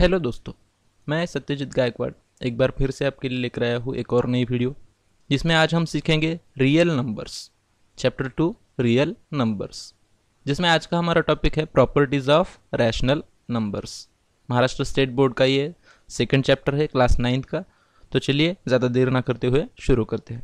Hello दोस्तों मैं सत्यजीत गायकवाड़ एक बार फिर से आपके लिए लेकर आया हूँ एक और नई वीडियो जिसमें आज हम सीखेंगे real numbers chapter two real numbers जिसमें आज का हमारा टॉपिक है properties of rational numbers Maharashtra state board का ये सेकेंड चैप्टर है क्लास नाइन्थ का तो चलिए ज़्यादा देर ना करते हुए शुरू करते हैं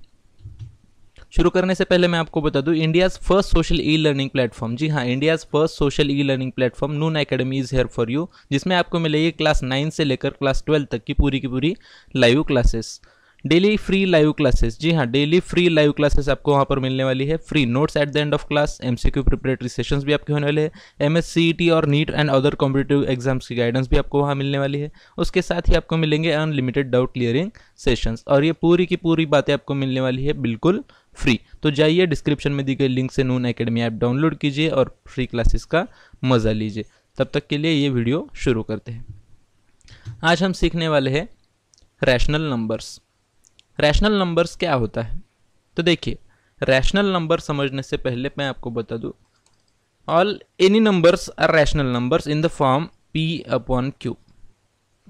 शुरू करने से पहले मैं आपको बता दूं India's first social e learning platform जी हाँ India's first social e learning platform Noon Academy is here for you जिसमें आपको मिलेगी क्लास नाइन से लेकर क्लास ट्वेल्व तक की पूरी की पूरी live classes daily free live classes जी हाँ डेली फ्री लाइव क्लासेस आपको वहाँ पर मिलने वाली है free notes at the end of class MCQ preparatory sessions भी आपके होने वाले हैं एम एस e और NEET and other competitive exams की गाइडेंस भी आपको वहाँ मिलने वाली है उसके साथ ही आपको मिलेंगे अनलिमिटेड डाउट क्लियरिंग सेशंस और ये पूरी की पूरी बातें आपको मिलने वाली है बिल्कुल फ्री तो जाइए डिस्क्रिप्शन में दी गई लिंक से नून एकेडमी ऐप डाउनलोड कीजिए और फ्री क्लासेस का मज़ा लीजिए तब तक के लिए ये वीडियो शुरू करते हैं आज हम सीखने वाले हैं रैशनल नंबर्स रैशनल नंबर्स क्या होता है तो देखिए रैशनल नंबर समझने से पहले मैं आपको बता दूँ all any numbers are rational numbers in the form p upon q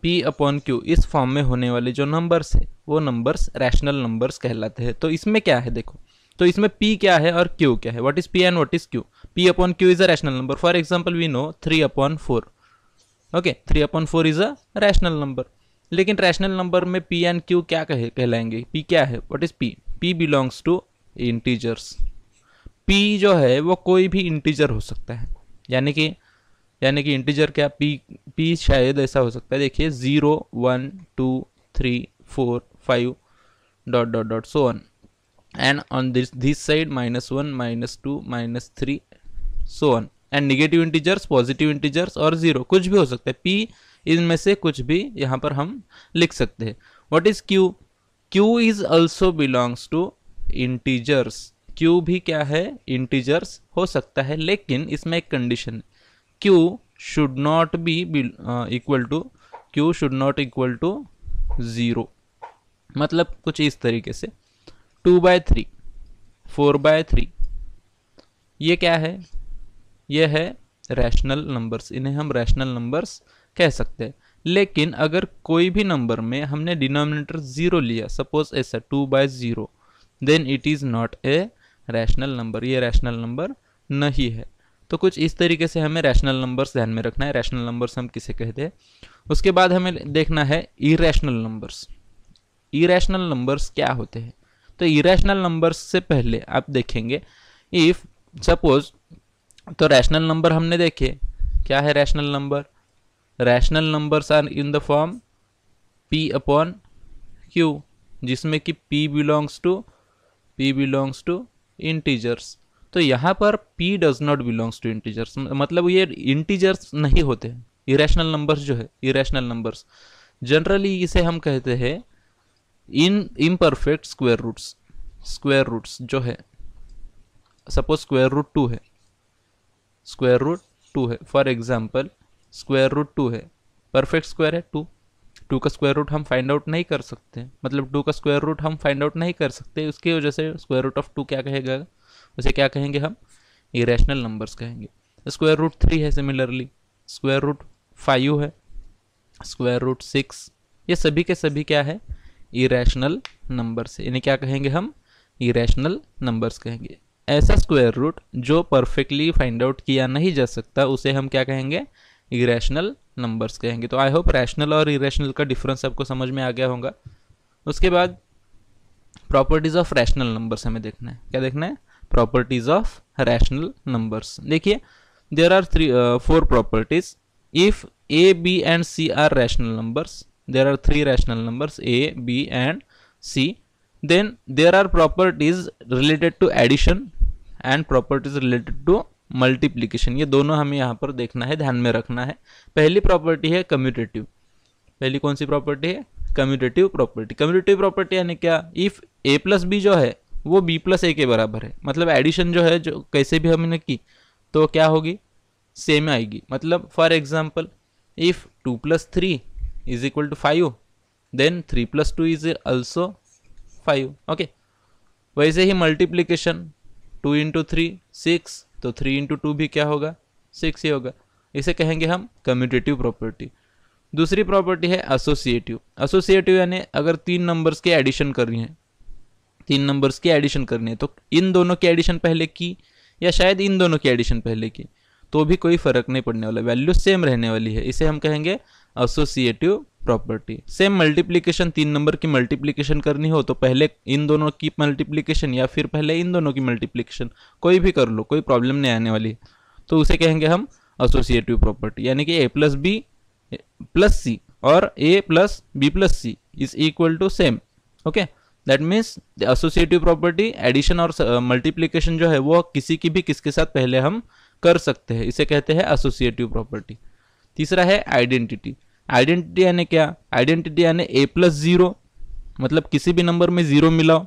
p upon q इस फॉर्म में होने वाले जो नंबर्स है वो नंबर्स रैशनल नंबर्स कहलाते हैं तो इसमें क्या है देखो तो इसमें पी क्या है और क्यू क्या है what is p and what is q p upon q is a rational number for example we know three upon four okay three upon four is a rational number लेकिन rational number में p and q क्या कहे कहलाएंगे p क्या है what is p p belongs to integers p जो है वो कोई भी इंटीजर हो सकता है यानी कि यानी कि इंटीजर क्या पी पी शायद ऐसा हो सकता है देखिए zero one two three four five dot dot dot so on and on this this side minus one minus two minus three so on and negative integers positive integers और zero कुछ भी हो सकता है पी इनमें से कुछ भी यहाँ पर हम लिख सकते हैं what is q q is also belongs to integers q भी क्या है इंटीजर्स हो सकता है लेकिन इसमें एक कंडीशन है q should not be, uh, equal to q should not equal to zero मतलब कुछ इस तरीके से two by three four by three ये क्या है ये है रैशनल नंबर्स इन्हें हम रैशनल नंबर्स कह सकते हैं लेकिन अगर कोई भी नंबर में हमने डिनोमिनेटर ज़ीरो लिया सपोज ऐसा two by zero then it is not a rational number ये रैशनल नंबर नहीं है तो कुछ इस तरीके से हमें रैशनल नंबर्स ध्यान में रखना है रैशनल नंबर्स हम किसे कहते हैं उसके बाद हमें देखना है इरेशनल नंबर्स इरेशनल नंबर्स क्या होते हैं तो इरेशनल नंबर्स से पहले आप देखेंगे इफ़ सपोज तो रैशनल नंबर हमने देखे क्या है rational number rational numbers are in the form p upon q जिसमें कि p belongs to p belongs to integers तो यहाँ पर p does not belongs to integers मतलब ये इंटीजर्स नहीं होते इरेशनल नंबर्स जो है इरेशनल नंबर्स जनरली इसे हम कहते हैं इन imperfect square roots square roots जो है सपोज स्क्वायर रूट टू है स्क्वायर रूट टू है for example square root two है परफेक्ट स्क्वायर है टू टू का स्क्वायर रूट हम फाइंड आउट नहीं कर सकते मतलब टू का स्क्वायर रूट हम फाइंड आउट नहीं कर सकते उसकी वजह से स्क्वायर रूट ऑफ टू क्या कहेगा उसे क्या कहेंगे हम इरेशनल नंबर्स कहेंगे स्क्वायर रूट थ्री है सिमिलरली स्क्वायर रूट फाइव है स्क्वायर रूट सिक्स ये सभी के सभी क्या है इरेशनल नंबर्स इन्हें क्या कहेंगे हम इरेशनल नंबर्स कहेंगे ऐसा स्क्वायर रूट जो परफेक्टली फाइंड आउट किया नहीं जा सकता उसे हम क्या कहेंगे इरेशनल नंबर्स कहेंगे तो आई होप रैशनल और इरेशनल का डिफरेंस आपको समझ में आ गया होगा उसके बाद प्रॉपर्टीज़ ऑफ रैशनल नंबर्स हमें देखना है क्या देखना है प्रॉपर्टीज ऑफ रैशनल नंबर्स देखिए there are three four properties if A B and C are rational numbers there are three rational numbers A B and C then there are properties related to addition and properties related to multiplication ये दोनों हमें यहाँ पर देखना है ध्यान में रखना है पहली प्रॉपर्टी है कम्यूटेटिव पहली कौन सी प्रॉपर्टी है कम्यूटेटिव प्रॉपर्टी कम्यूटेटिव प्रॉपर्टी यानी क्या इफ ए प्लस बी जो है वो बी प्लस ए के बराबर है मतलब एडिशन जो है जो कैसे भी हमने की तो क्या होगी सेम आएगी मतलब for example if two plus three is equal to five then three plus two is also five okay वैसे ही multiplication two into three six तो थ्री इंटू टू भी क्या होगा सिक्स ही होगा इसे कहेंगे हम कम्यूटेटिव प्रॉपर्टी दूसरी प्रॉपर्टी है एसोसिएटिव एसोसिएटिव यानी अगर तीन नंबर्स के एडिशन करनी है तीन नंबर्स की एडिशन करनी है तो इन दोनों की एडिशन पहले की या शायद इन दोनों की एडिशन पहले की तो भी कोई फर्क नहीं पड़ने वाला वैल्यू सेम रहने वाली है इसे हम कहेंगे एसोसिएटिव प्रॉपर्टी सेम मल्टीप्लीकेशन तीन नंबर की मल्टीप्लीकेशन करनी हो तो पहले इन दोनों की मल्टीप्लीकेशन या फिर पहले इन दोनों की मल्टीप्लीकेशन कोई भी कर लो कोई प्रॉब्लम नहीं आने वाली तो उसे कहेंगे हम एसोसिएटिव प्रॉपर्टी यानी कि A plus B plus C और A plus B plus C is equal to same okay that means associative property addition और मल्टीप्लीकेशन uh, जो है वो किसी की भी किसके साथ पहले हम कर सकते हैं इसे कहते हैं एसोसिएटिव प्रॉपर्टी तीसरा है आइडेंटिटी आइडेंटिटी यानी क्या आइडेंटिटी यानी ए प्लस जीरो मतलब किसी भी नंबर में जीरो मिलाओ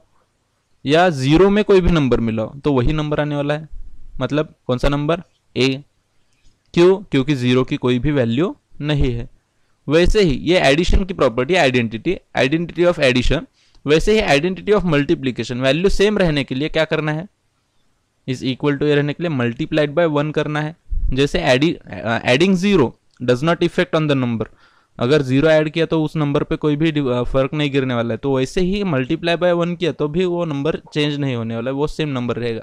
या जीरो में कोई भी नंबर मिलाओ तो वही नंबर आने वाला है मतलब कौन सा नंबर ए क्यों क्योंकि जीरो की कोई भी वैल्यू नहीं है वैसे ही ये एडिशन की property identity identity of addition वैसे ही identity of multiplication value same रहने के लिए क्या करना है इज इक्वल टू ए रहने के लिए मल्टीप्लाइड बाय वन करना है जैसे adding zero does not effect on the number अगर जीरो ऐड किया तो उस नंबर पे कोई भी फर्क नहीं गिरने वाला है तो वैसे ही मल्टीप्लाई बाय वन किया तो भी वो नंबर चेंज नहीं होने वाला है वो सेम नंबर रहेगा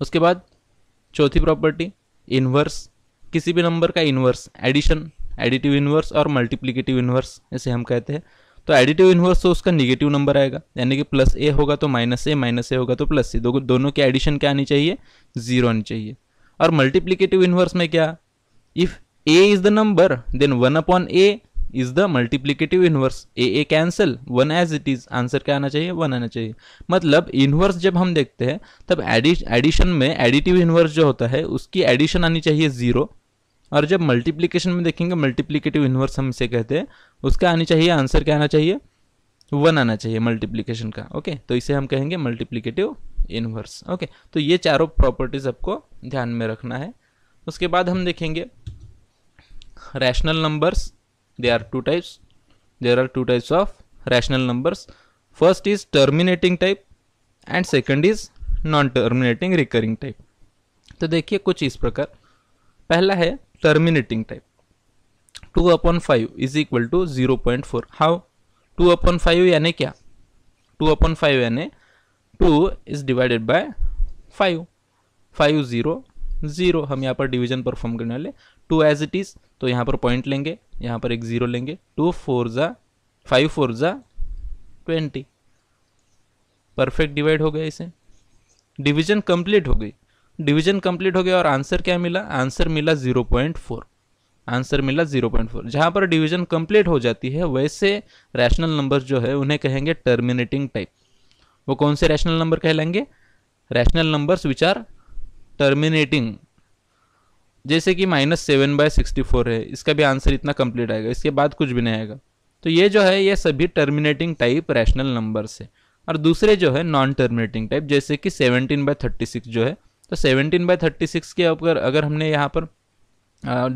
उसके बाद चौथी प्रॉपर्टी इन्वर्स किसी भी नंबर का इन्वर्स एडिशन एडिटिव इन्वर्स और मल्टीप्लीकेटिव इन्वर्स ऐसे हम कहते हैं तो एडिटिव इन्वर्स तो उसका निगेटिव नंबर आएगा यानी कि प्लस ए होगा तो माइनस ए माइनस ए होगा तो प्लस सी दो, दोनों की एडिशन क्या आनी चाहिए जीरो आनी चाहिए और मल्टीप्लीकेटिव इन्वर्स में क्या if A is the number then one upon A is the multiplicative inverse A A cancel one as it is answer क्या आना चाहिए वन आना चाहिए मतलब इन्वर्स जब हम देखते हैं तब एडिशन में एडिटिव इन्वर्स जो होता है उसकी एडिशन आनी चाहिए जीरो और जब मल्टीप्लीकेशन में देखेंगे मल्टीप्लीकेटिव इन्वर्स हम इसे कहते हैं उसका आनी चाहिए आंसर क्या आना चाहिए वन आना चाहिए मल्टीप्लीकेशन का ओके तो इसे हम कहेंगे मल्टीप्लीकेटिव इन्वर्स ओके तो ये चारों प्रॉपर्टीज़ आपको ध्यान में रखना है उसके बाद हम देखेंगे rational numbers they are two types there are two types of rational numbers first is terminating type and second is non terminating recurring type तो देखिए कुछ इस प्रकार पहला है terminating type two upon five is equal to zero point four how two upon five यानी क्या two upon five यानी two is divided by five five zero zero हम यहाँ पर डिवीजन परफॉर्म करने वाले टू एज इट इज़ तो यहाँ पर पॉइंट लेंगे यहाँ पर एक ज़ीरो लेंगे टू फोर ज़ा फाइव फोर ज़ा ट्वेंटी परफेक्ट डिवाइड हो गया इसे डिवीजन कंप्लीट हो गई डिवीजन कंप्लीट हो गया और आंसर क्या मिला आंसर मिला जीरो पॉइंट फोर आंसर मिला जीरो पॉइंट फोर पर डिवीजन कंप्लीट हो जाती है वैसे रैशनल नंबर जो है उन्हें कहेंगे टर्मिनेटिंग टाइप वो कौन से रैशनल नंबर कहलाएंगे rational numbers which are terminating जैसे कि minus seven by sixty four है इसका भी आंसर इतना कंप्लीट आएगा इसके बाद कुछ भी नहीं आएगा तो ये जो है ये सभी टर्मिनेटिंग टाइप रैशनल नंबर्स है और दूसरे जो है नॉन टर्मिनेटिंग टाइप जैसे कि सेवनटीन बाय थर्टी सिक्स जो है तो सेवनटीन बाई थर्टी सिक्स के अगर अगर हमने यहाँ पर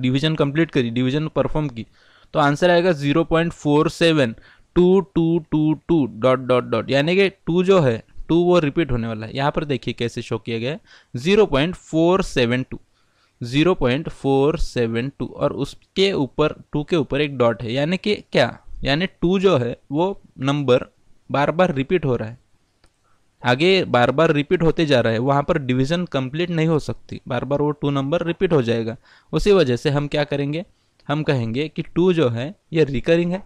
डिवीजन कंप्लीट करी डिवीजन परफॉर्म की तो आंसर आएगा zero point four seven two two two two dot dot dot यानी कि टू जो है टू वो रिपीट होने वाला है यहाँ पर देखिए कैसे शो किया गया है zero point four seven two zero point four seven two और उसके ऊपर टू के ऊपर एक डॉट है यानी कि क्या यानी टू जो है वो नंबर बार बार रिपीट हो रहा है आगे बार बार रिपीट होते जा रहा है वहाँ पर डिवीज़न कंप्लीट नहीं हो सकती बार बार वो टू नंबर रिपीट हो जाएगा उसी वजह से हम क्या करेंगे हम कहेंगे कि टू जो है ये रिकरिंग है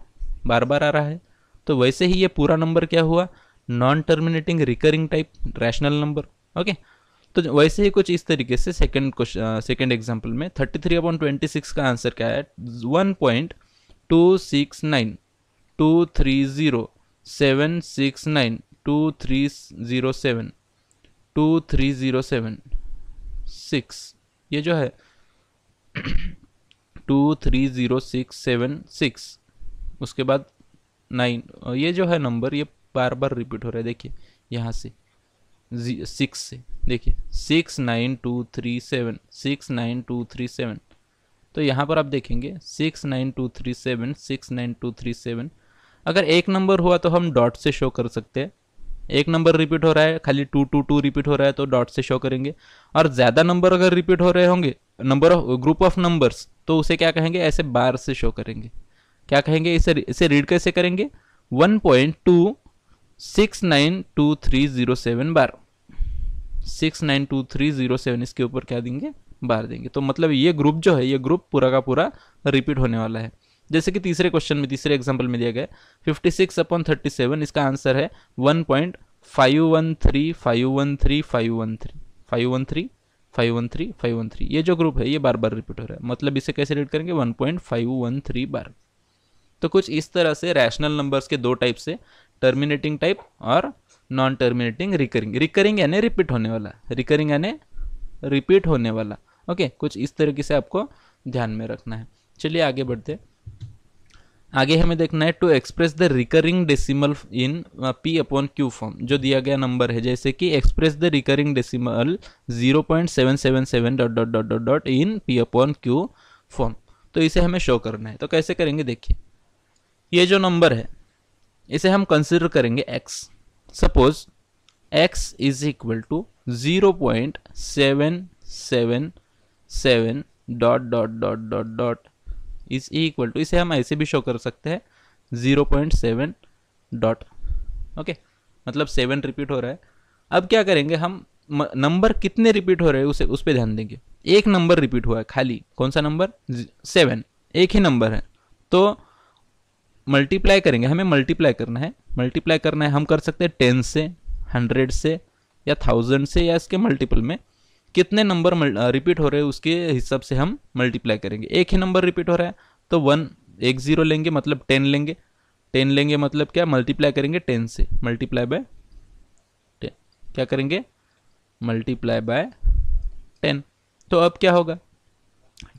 बार बार आ रहा है तो वैसे ही ये पूरा नंबर क्या हुआ non terminating recurring type rational number okay तो वैसे ही कुछ इस तरीके से सेकेंड क्वेश्चन सेकेंड एग्जाम्पल में thirty three upon twenty six का आंसर क्या है one point two six nine two three zero seven six nine two three zero seven two three zero seven six ये जो है two three zero six seven six उसके बाद nine ये जो है नंबर ये बार बार रिपीट हो रहा है देखिए यहाँ से सिक्स से देखिए six nine two three seven six nine two three seven तो यहाँ पर आप देखेंगे six nine two three seven six nine two three seven अगर एक नंबर हुआ तो हम डॉट से शो कर सकते हैं एक नंबर रिपीट हो रहा है खाली टू टू टू रिपीट हो रहा है तो डॉट से शो करेंगे और ज़्यादा नंबर अगर रिपीट हो रहे होंगे number of group of numbers तो उसे क्या कहेंगे ऐसे बार से शो करेंगे क्या कहेंगे इसे इसे रीड कैसे करेंगे one point two six nine two three zero seven bar six nine two three zero seven इसके ऊपर क्या देंगे बार देंगे तो मतलब ये ग्रुप जो है ये ग्रुप पूरा का पूरा रिपीट होने वाला है जैसे कि तीसरे क्वेश्चन में तीसरे एग्जाम्पल में दिया गया fifty six upon thirty seven इसका आंसर है one point five one three five one three five one three five one three five one three five one three ये जो ग्रुप है ये बार बार रिपीट हो रहा है मतलब इसे कैसे रीड करेंगे one point five one three bar तो कुछ इस तरह से रैशनल नंबर्स के दो टाइप से टर्मिनेटिंग टाइप और नॉन टर्मिनेटिंग रिकरिंग रिकरिंग यानी रिपीट होने वाला रिकरिंग यानी रिपीट होने वाला ओके कुछ इस तरीके से आपको ध्यान में रखना है चलिए आगे बढ़ते हैं आगे हमें देखना है to express the recurring decimal in P upon Q form जो दिया गया नंबर है जैसे कि express the recurring decimal 0.777 dot dot dot dot dot in P upon Q form तो इसे हमें शो करना है तो कैसे करेंगे देखिए ये जो नंबर है इसे हम कंसिडर करेंगे x suppose x is equal to zero point seven seven seven dot dot dot dot dot is equal to इसे हम ऐसे भी शो कर सकते हैं zero point seven dot okay मतलब सेवन रिपीट हो रहा है अब क्या करेंगे हम नंबर कितने रिपीट हो रहे हैं उसे उस पर ध्यान देंगे एक नंबर रिपीट हुआ है खाली कौन सा नंबर सेवन एक ही नंबर है तो मल्टीप्लाई करेंगे हमें मल्टीप्लाई करना है मल्टीप्लाई करना है हम कर सकते हैं टेन से हंड्रेड से या थाउजेंड से या इसके मल्टीपल में कितने नंबर रिपीट हो रहे हैं उसके हिसाब से हम मल्टीप्लाई करेंगे एक ही नंबर रिपीट हो रहा है तो वन एक ज़ीरो लेंगे मतलब टेन लेंगे टेन लेंगे मतलब क्या मल्टीप्लाई करेंगे टेन से मल्टीप्लाई बाय टेन क्या करेंगे मल्टीप्लाई बाय टेन तो अब क्या होगा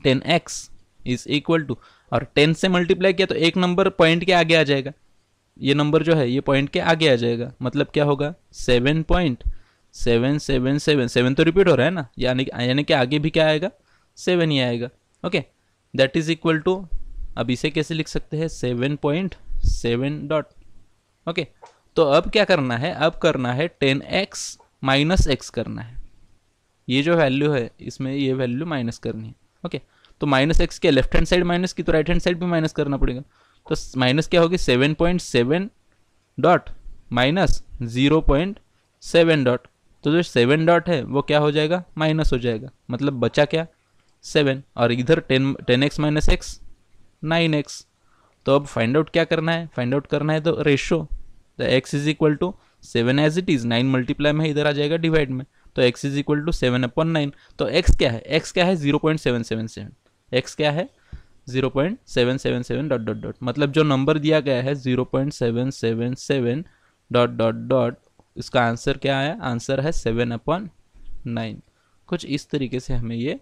ten x is equal to और टेन से मल्टीप्लाई किया तो एक नंबर पॉइंट के आगे आ जाएगा ये नंबर जो है ये पॉइंट के आगे आ जाएगा मतलब क्या होगा seven point seven seven seven seven तो रिपीट हो रहा है ना यानी यानी कि आगे भी क्या आएगा सेवन ही आएगा okay that is equal to अब इसे कैसे लिख सकते हैं seven point seven dot okay तो अब क्या करना है अब करना है टेन एक्स माइनस एक्स करना है ये जो वैल्यू है इसमें ये वैल्यू माइनस करनी है ओके तो माइनस एक्स के लेफ्ट हैंड साइड माइनस की तो राइट हैंड साइड भी माइनस करना पड़ेगा तो माइनस क्या होगी seven point seven dot minus zero point seven dot तो जो सेवन डॉट है वो क्या हो जाएगा माइनस हो जाएगा मतलब बचा क्या सेवन और इधर ten ten x minus x nine x तो अब फाइंड आउट क्या करना है फाइंड आउट करना है तो ratio the x is equal to seven as it is nine multiply में इधर आ जाएगा डिवाइड में तो x is equal to seven upon nine तो एक्स क्या है एक्स क्या है zero point seven seven seven x क्या है zero point seven seven seven dot dot dot मतलब जो नंबर दिया गया है zero point seven seven seven dot dot dot इसका आंसर क्या आया आंसर है सेवन अपॉन नाइन कुछ इस तरीके से हमें ये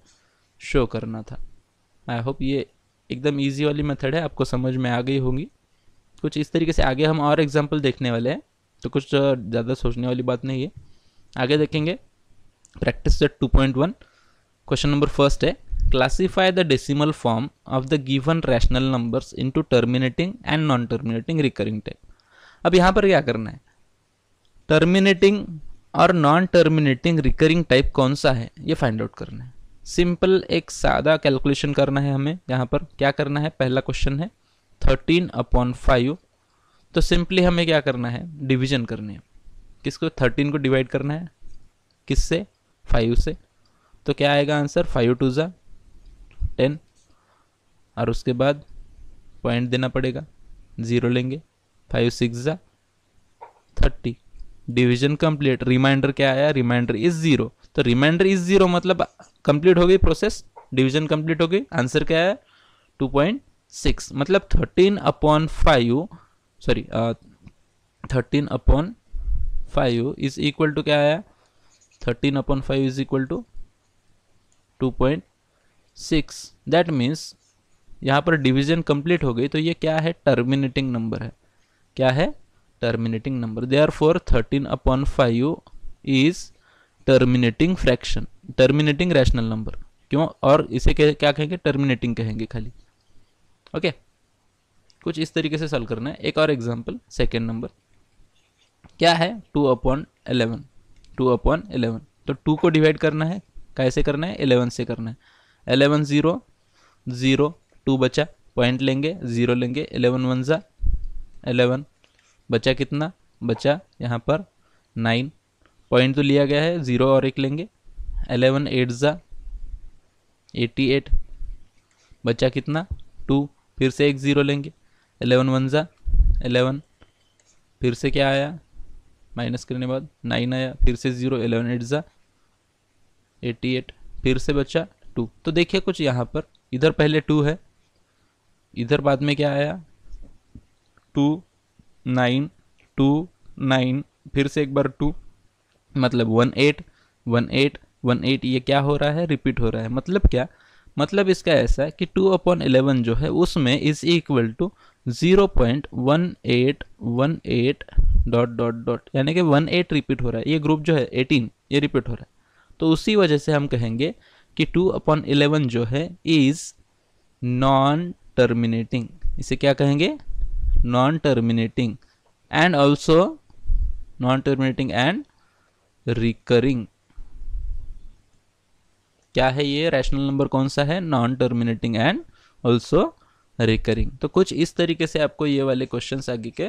शो करना था आई होप ये एकदम ईजी वाली मेथड है आपको समझ में आ गई होगी कुछ इस तरीके से आगे हम और एग्जाम्पल देखने वाले हैं तो कुछ ज़्यादा सोचने वाली बात नहीं है आगे देखेंगे practice set one question number first है classify the decimal form of the given rational numbers into terminating and non terminating recurring type अब यहाँ पर क्या करना है टर्मिनेटिंग और नॉन टर्मिनेटिंग रिकरिंग टाइप कौन सा है ये फाइंड आउट करना है सिंपल एक सादा कैलकुलेशन करना है हमें यहाँ पर क्या करना है पहला क्वेश्चन है थर्टीन अपॉन फाइव तो सिंपली हमें क्या करना है डिवीजन करनी है किसको थर्टीन को डिवाइड करना है किससे फाइव से तो क्या आएगा आंसर फाइव टू ज़ा टेन और उसके बाद पॉइंट देना पड़ेगा ज़ीरो लेंगे फाइव सिक्स ज़ा थर्टी डिवीजन कंप्लीट रिमाइंडर क्या आया रिमाइंडर इज जीरो तो रिमाइंडर इज जीरो मतलब कंप्लीट हो गई प्रोसेस डिवीजन कंप्लीट हो गई आंसर क्या है टू पॉइंट सिक्स मतलब thirteen upon five sorry thirteen upon five is equal to क्या आया thirteen upon five is equal to two point six that means यहाँ पर डिवीजन कंप्लीट हो गई तो ये क्या है टर्मिनेटिंग नंबर है क्या है terminating number therefore 13 upon 5 is terminating fraction terminating rational number क्यों और इसे क्या कहेंगे टर्मिनेटिंग कहेंगे खाली ओके okay? कुछ इस तरीके से सॉल्व करना है एक और एग्जांपल सेकंड नंबर क्या है two upon eleven two upon eleven तो टू को डिवाइड करना है कैसे करना है एलेवन से करना है एलेवन ज़ीरो ज़ीरो टू बचा पॉइंट लेंगे ज़ीरो लेंगे एलेवन वन ज़ा एलेवन बचा कितना बचा यहाँ पर नाइन पॉइंट तो लिया गया है ज़ीरो और एक लेंगे एलेवन एट ज़ा एटी एट बचा कितना टू फिर से एक ज़ीरो लेंगे एलेवन वन ज़ा एलेवन फिर से क्या आया माइनस करने के बाद नाइन आया फिर से ज़ीरो एलेवन एट ज़ा एटी एट फिर से बचा टू तो देखिए कुछ यहाँ पर इधर पहले टू है इधर बाद में क्या आया टू नाइन टू नाइन फिर से एक बार टू मतलब one eight one eight one eight ये क्या हो रहा है रिपीट हो रहा है मतलब क्या मतलब इसका ऐसा है कि टू अपॉन एलेवन जो है उसमें is equal to zero point one eight one eight dot dot dot यानी कि वन एट रिपीट हो रहा है ये ग्रुप जो है एटीन ये रिपीट हो रहा है तो उसी वजह से हम कहेंगे कि टू अपॉन एलेवन जो है इज़ नॉन टर्मिनेटिंग इसे क्या कहेंगे non terminating and also non terminating and recurring क्या है ये रैशनल नंबर कौन सा है non terminating and also recurring तो कुछ इस तरीके से आपको ये वाले क्वेश्चन आगे के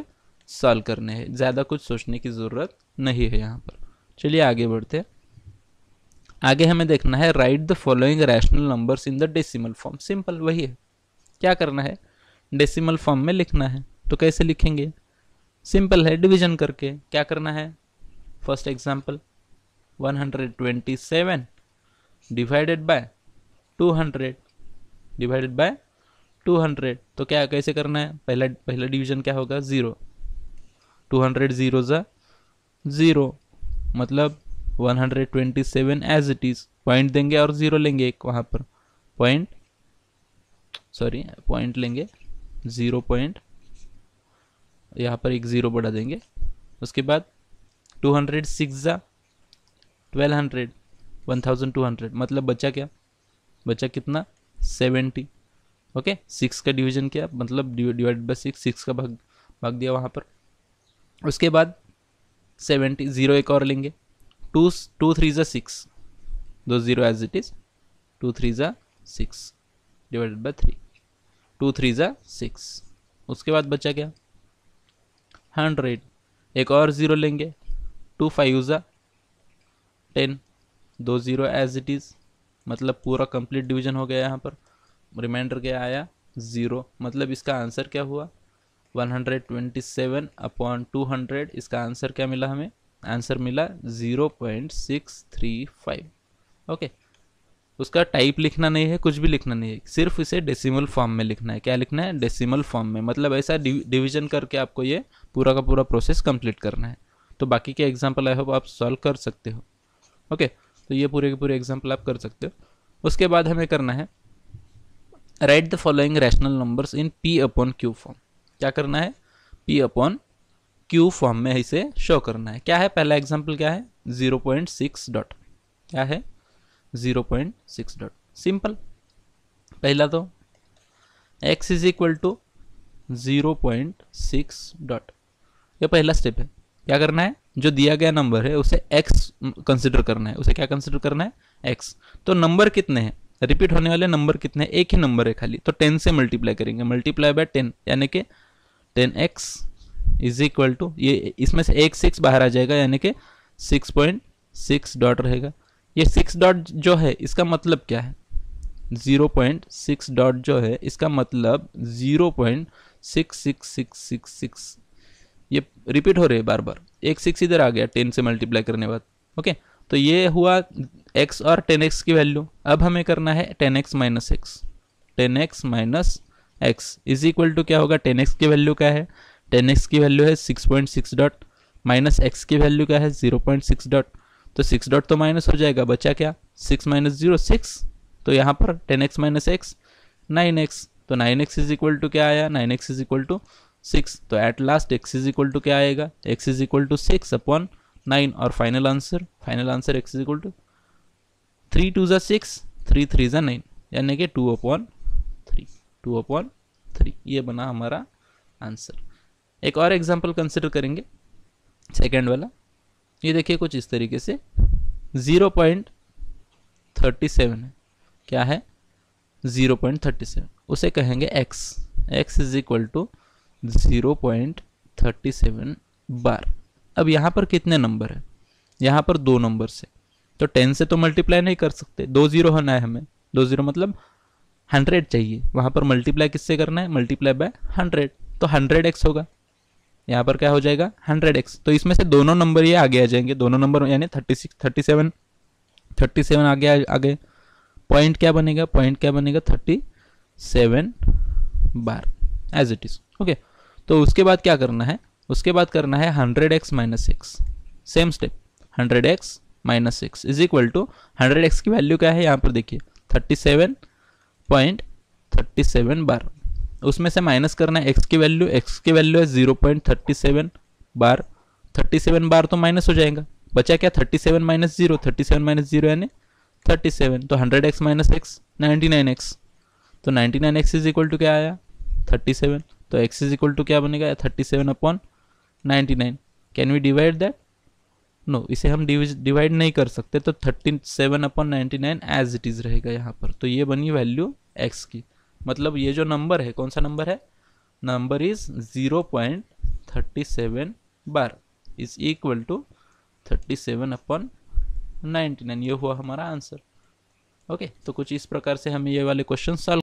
सॉल्व करने हैं ज़्यादा कुछ सोचने की ज़रूरत नहीं है यहाँ पर चलिए आगे बढ़ते हैं आगे हमें देखना है write the following rational numbers in the decimal form simple वही है क्या करना है डेसिमल फॉर्म में लिखना है तो कैसे लिखेंगे सिंपल है डिवीजन करके क्या करना है first example 127 divided by 200 divided by 200 तो क्या कैसे करना है पहला पहला डिवीजन क्या होगा ज़ीरो 200 ज़ीरो ज़ा ज़ीरो मतलब 127 एज इट इज़ पॉइंट देंगे और ज़ीरो लेंगे एक वहाँ पर पॉइंट सॉरी पॉइंट लेंगे ज़ीरो पॉइंट यहाँ पर एक ज़ीरो बढ़ा देंगे उसके बाद टू हंड्रेड सिक्स ज़ा twelve hundred one thousand two hundred मतलब बचा क्या बचा कितना सेवेंटी ओके सिक्स का डिवीजन क्या मतलब डिवाइड बाई सिक्स सिक्स का भाग भाग दिया वहाँ पर उसके बाद सेवेंटी ज़ीरो एक और लेंगे टू टू थ्री ज़ा सिक्स दो zero as it is two three ज़ा six divided by three two three ज़ा सिक्स उसके बाद बचा क्या हंड्रेड एक और ज़ीरो लेंगे टू फाइव ज़ा टेन दो ज़ीरो एज इट इज़ मतलब पूरा कंप्लीट डिवीजन हो गया यहाँ पर रिमाइंडर क्या आया ज़ीरो मतलब इसका आंसर क्या हुआ one hundred twenty seven upon two hundred इसका आंसर क्या मिला हमें आंसर मिला zero point six three five okay okay. उसका टाइप लिखना नहीं है कुछ भी लिखना नहीं है सिर्फ इसे डेसिमल फॉर्म में लिखना है क्या लिखना है डेसिमल फॉर्म में मतलब ऐसा डिवीजन करके आपको ये पूरा का पूरा प्रोसेस कंप्लीट करना है तो बाकी के एग्जाम्पल आई होप आप सॉल्व कर सकते हो ओके तो ये पूरे के पूरे एग्जाम्पल आप कर सकते हो उसके बाद हमें करना है write the following rational numbers in P upon Q form क्या करना है पी अपॉन क्यू फॉर्म में इसे शो करना है क्या है पहला एग्जाम्पल क्या है जीरो पॉइंट सिक्स डॉट क्या है zero point six dot simple पहला तो x is equal to zero point six dot ये पहला स्टेप है क्या करना है जो दिया गया नंबर है उसे एक्स कंसिडर करना है उसे क्या कंसिडर करना है एक्स तो नंबर कितने हैं रिपीट होने वाले नंबर कितने एक ही नंबर है खाली तो टेन से मल्टीप्लाई करेंगे मल्टीप्लाई बाय टेन यानी कि ten x is equal to ये इसमें से एक सिक्स बाहर आ जाएगा यानी कि सिक्स पॉइंट सिक्स डॉट रहेगा ये सिक्स डॉट जो है इसका मतलब क्या है ज़ीरो पॉइंट सिक्स डॉट जो है इसका मतलब zero point six six six six six ये रिपीट हो रहे बार बार एक सिक्स इधर आ गया टेन से मल्टीप्लाई करने बाद ओके तो ये हुआ एक्स और टेन एक्स की वैल्यू अब हमें करना है ten x minus x ten x minus x is equal to क्या होगा टेन एक्स की वैल्यू क्या है टेन एक्स की वैल्यू है six point six dot minus x की वैल्यू क्या है ज़ीरो पॉइंट सिक्स डॉट तो सिक्स डॉट तो माइनस हो जाएगा बचा क्या सिक्स माइनस जीरो सिक्स तो यहाँ पर ten x minus x nine x तो nine x is equal to क्या आया nine x is equal to six तो at last x is equal to क्या आएगा x is equal to six upon nine और final answer final answer x is equal to three two ज़ा six three three ज़ा nine यानी कि two upon three two upon three ये बना हमारा आंसर एक और एग्जाम्पल कंसिडर करेंगे सेकेंड वाला ये देखिए कुछ इस तरीके से ज़ीरो पॉइंट थर्टी सेवन है क्या है ज़ीरो पॉइंट थर्टी सेवन उसे कहेंगे x x is equal to zero point thirty seven bar अब यहाँ पर कितने नंबर है यहाँ पर दो नंबर से तो टेन से तो मल्टीप्लाई नहीं कर सकते दो ज़ीरो होना है हमें दो ज़ीरो मतलब हंड्रेड चाहिए वहाँ पर मल्टीप्लाई किससे करना है मल्टीप्लाई बाय हंड्रेड तो हंड्रेड एक्स होगा यहाँ पर क्या हो जाएगा हंड्रेड एक्स तो इसमें से दोनों नंबर ये आगे आ जाएंगे दोनों नंबर यानी thirty six thirty seven thirty seven आगे आगे पॉइंट क्या बनेगा पॉइंट क्या बनेगा thirty seven bar as it is okay तो उसके बाद क्या करना है उसके बाद करना है hundred x minus six same step hundred x minus six is equal to hundred x की वैल्यू क्या है यहाँ पर देखिए thirty seven point thirty seven bar उसमें से माइनस करना है एक्स की वैल्यू एक्स की वैल्यू है zero point thirty seven bar thirty seven bar तो माइनस हो जाएगा बचा क्या thirty seven minus zero thirty seven minus zero यानी थर्टी सेवन तो hundred x minus x ninety nine x तो ninety nine x is equal to क्या आया थर्टी सेवन तो एक्स इज इक्वल टू क्या बनेगा thirty seven upon ninety nine can we divide that no इसे हम divide नहीं कर सकते तो thirty seven upon ninety nine as it is रहेगा यहाँ पर तो ये बनी वैल्यू एक्स की मतलब ये जो नंबर है कौन सा नंबर है number is zero point thirty seven bar is equal to thirty seven upon ninety nine ये हुआ हमारा आंसर ओके okay, तो कुछ इस प्रकार से हमें ये वाले क्वेश्चन सॉल्व